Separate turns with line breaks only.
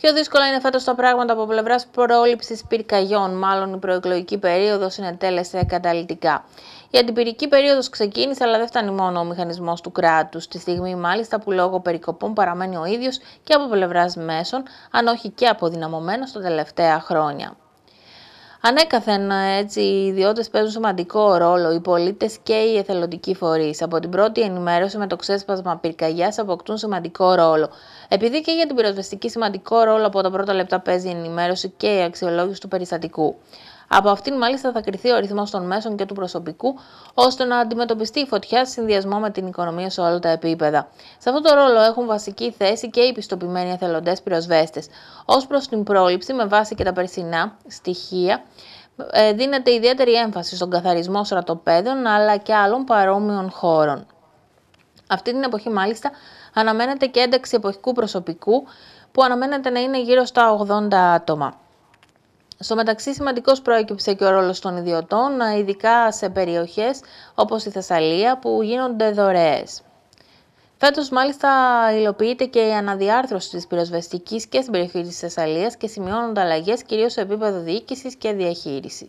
Πιο δύσκολα είναι φέτος τα πράγματα από πλευράς πρόληψης πυρκαγιών. Μάλλον η προεκλογική περίοδος συνετέλεσε καταλητικά. Η αντιπυρική περίοδος ξεκίνησε, αλλά δεν φτάνει μόνο ο μηχανισμός του κράτους. Τη στιγμή, μάλιστα, που λόγω περικοπών παραμένει ο ίδιος και από πλευράς μέσων, αν όχι και αποδυναμωμένο τα τελευταία χρόνια. Ανέκαθεν έτσι οι ιδιώτες παίζουν σημαντικό ρόλο, οι πολίτες και οι εθελοντικοί φορείς. Από την πρώτη ενημέρωση με το ξέσπασμα πυρκαγιάς αποκτούν σημαντικό ρόλο. Επειδή και για την πυροσβεστική σημαντικό ρόλο από τα πρώτα λεπτά παίζει η ενημέρωση και η αξιολόγηση του περιστατικού. Από αυτήν μάλιστα θα κριθεί ο ρυθμός των μέσων και του προσωπικού, ώστε να αντιμετωπιστεί η φωτιά σε συνδυασμό με την οικονομία σε όλα τα επίπεδα. Σε αυτόν τον ρόλο έχουν βασική θέση και οι πιστοποιημένοι εθελοντές πυροσβέστες. Ως προς την πρόληψη, με βάση και τα περσινά στοιχεία, ε, δίνεται ιδιαίτερη έμφαση στον καθαρισμό στρατοπέδων αλλά και άλλων παρόμοιων χώρων. Αυτή την εποχή μάλιστα αναμένεται και ένταξη εποχικού προσωπικού που αναμένεται να είναι γύρω στα 80 άτομα. Στο μεταξύ σημαντικός προέκυψε και ο ρόλος των ιδιωτών, ε, ειδικά σε περιοχές όπως η Θεσσαλία που γίνονται δωρεές. Φέτος, μάλιστα, υλοποιείται και η αναδιάρθρωση της πυροσβεστικής και στην περιοχή της Θεσσαλίας και σημειώνονται αλλαγές κυρίως σε επίπεδο διοίκησης και διαχείρισης.